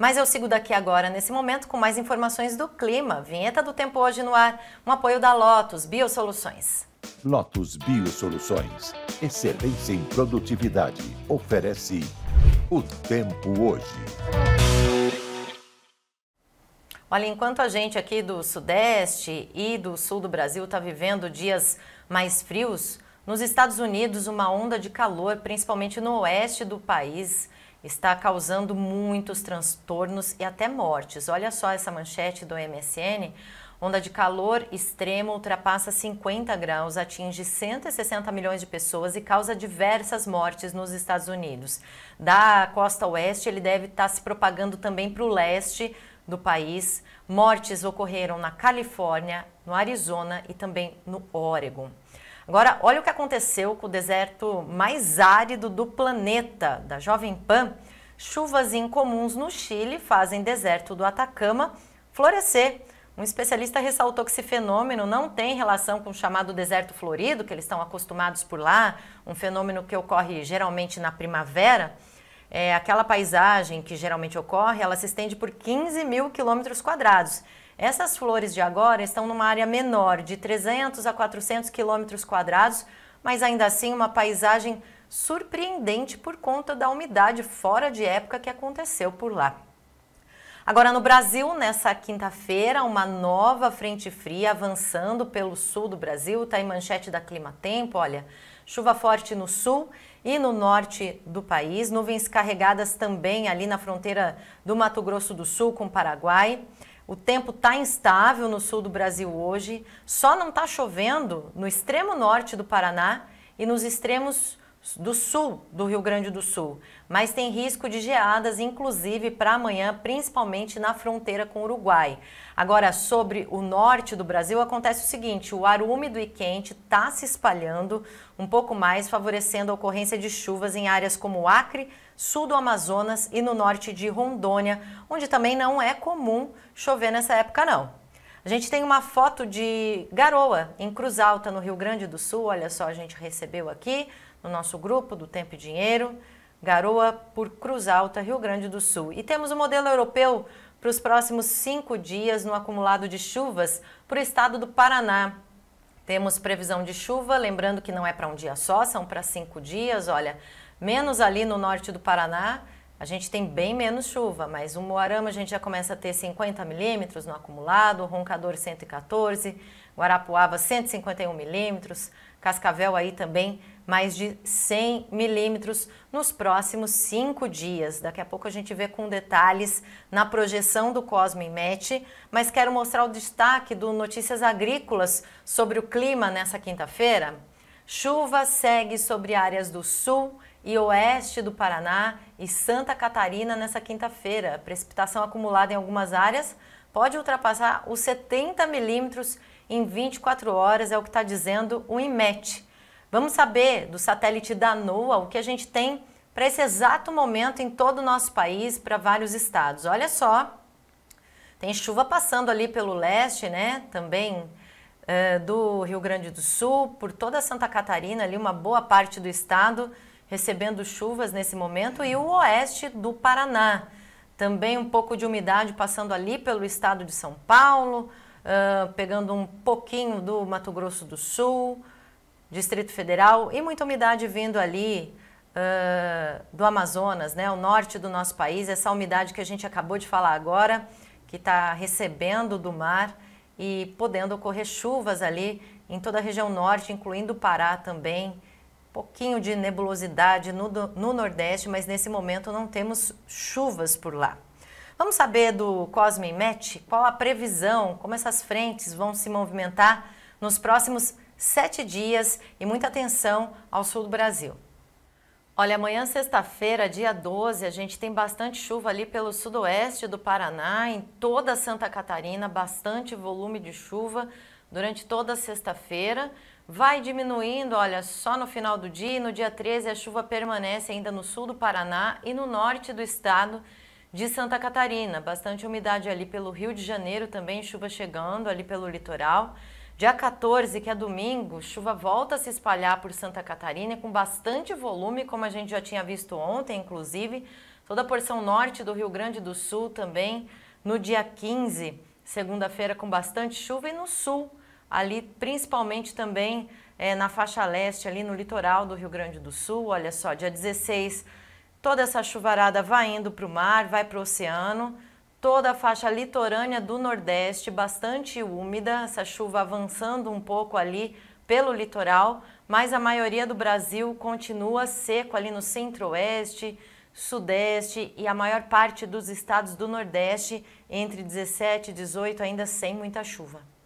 Mas eu sigo daqui agora, nesse momento, com mais informações do clima. Vinheta do Tempo Hoje no Ar, um apoio da Lotus Biosoluções. Lotus Biosoluções, excelência em produtividade, oferece o Tempo Hoje. Olha, enquanto a gente aqui do Sudeste e do Sul do Brasil está vivendo dias mais frios, nos Estados Unidos uma onda de calor, principalmente no oeste do país, está causando muitos transtornos e até mortes. Olha só essa manchete do MSN. Onda de calor extremo ultrapassa 50 graus, atinge 160 milhões de pessoas e causa diversas mortes nos Estados Unidos. Da costa oeste, ele deve estar tá se propagando também para o leste do país. Mortes ocorreram na Califórnia, no Arizona e também no Oregon. Agora, olha o que aconteceu com o deserto mais árido do planeta, da Jovem Pan. Chuvas incomuns no Chile fazem deserto do Atacama florescer. Um especialista ressaltou que esse fenômeno não tem relação com o chamado deserto florido, que eles estão acostumados por lá, um fenômeno que ocorre geralmente na primavera. É, aquela paisagem que geralmente ocorre, ela se estende por 15 mil quilômetros quadrados. Essas flores de agora estão numa área menor, de 300 a 400 quilômetros quadrados, mas ainda assim uma paisagem surpreendente por conta da umidade fora de época que aconteceu por lá. Agora no Brasil, nessa quinta-feira, uma nova frente fria avançando pelo sul do Brasil, está em manchete da Clima Tempo, olha, chuva forte no sul e no norte do país, nuvens carregadas também ali na fronteira do Mato Grosso do Sul com o Paraguai. O tempo está instável no sul do Brasil hoje, só não está chovendo no extremo norte do Paraná e nos extremos do sul do Rio Grande do Sul, mas tem risco de geadas, inclusive para amanhã, principalmente na fronteira com o Uruguai. Agora, sobre o norte do Brasil, acontece o seguinte: o ar úmido e quente está se espalhando um pouco mais, favorecendo a ocorrência de chuvas em áreas como Acre, sul do Amazonas e no norte de Rondônia, onde também não é comum chover nessa época, não. A gente tem uma foto de garoa em Cruz Alta, no Rio Grande do Sul. Olha só, a gente recebeu aqui no nosso grupo do Tempo e Dinheiro, Garoa por Cruz Alta, Rio Grande do Sul. E temos o modelo europeu para os próximos cinco dias no acumulado de chuvas para o estado do Paraná. Temos previsão de chuva, lembrando que não é para um dia só, são para cinco dias. Olha, menos ali no norte do Paraná, a gente tem bem menos chuva, mas o Moarama a gente já começa a ter 50 milímetros no acumulado, Roncador 114, Guarapuava 151 milímetros, Cascavel aí também mais de 100 milímetros nos próximos cinco dias. Daqui a pouco a gente vê com detalhes na projeção do CosmiMet, mas quero mostrar o destaque do Notícias Agrícolas sobre o clima nessa quinta-feira. Chuva segue sobre áreas do sul e oeste do Paraná e Santa Catarina nessa quinta-feira. Precipitação acumulada em algumas áreas pode ultrapassar os 70 milímetros em 24 horas, é o que está dizendo o IMET. Vamos saber do satélite da NOAA o que a gente tem para esse exato momento em todo o nosso país, para vários estados. Olha só, tem chuva passando ali pelo leste, né? Também é, do Rio Grande do Sul, por toda Santa Catarina, ali uma boa parte do estado recebendo chuvas nesse momento e o oeste do Paraná. Também um pouco de umidade passando ali pelo estado de São Paulo, uh, pegando um pouquinho do Mato Grosso do Sul, Distrito Federal e muita umidade vindo ali uh, do Amazonas, né? O norte do nosso país, essa umidade que a gente acabou de falar agora, que está recebendo do mar e podendo ocorrer chuvas ali em toda a região norte, incluindo o Pará também. Pouquinho de nebulosidade no, no Nordeste, mas nesse momento não temos chuvas por lá. Vamos saber do Cosme Met qual a previsão, como essas frentes vão se movimentar nos próximos sete dias e muita atenção ao sul do Brasil. Olha, amanhã, sexta-feira, dia 12, a gente tem bastante chuva ali pelo sudoeste do Paraná, em toda Santa Catarina, bastante volume de chuva durante toda sexta-feira. Vai diminuindo, olha, só no final do dia e no dia 13 a chuva permanece ainda no sul do Paraná e no norte do estado de Santa Catarina. Bastante umidade ali pelo Rio de Janeiro também, chuva chegando ali pelo litoral. Dia 14, que é domingo, chuva volta a se espalhar por Santa Catarina com bastante volume, como a gente já tinha visto ontem, inclusive. Toda a porção norte do Rio Grande do Sul também. No dia 15, segunda-feira, com bastante chuva. E no sul, ali principalmente também é, na faixa leste, ali no litoral do Rio Grande do Sul. Olha só, dia 16, toda essa chuvarada vai indo para o mar, vai para o oceano. Toda a faixa litorânea do Nordeste, bastante úmida, essa chuva avançando um pouco ali pelo litoral, mas a maioria do Brasil continua seco ali no centro-oeste, sudeste e a maior parte dos estados do Nordeste, entre 17 e 18, ainda sem muita chuva.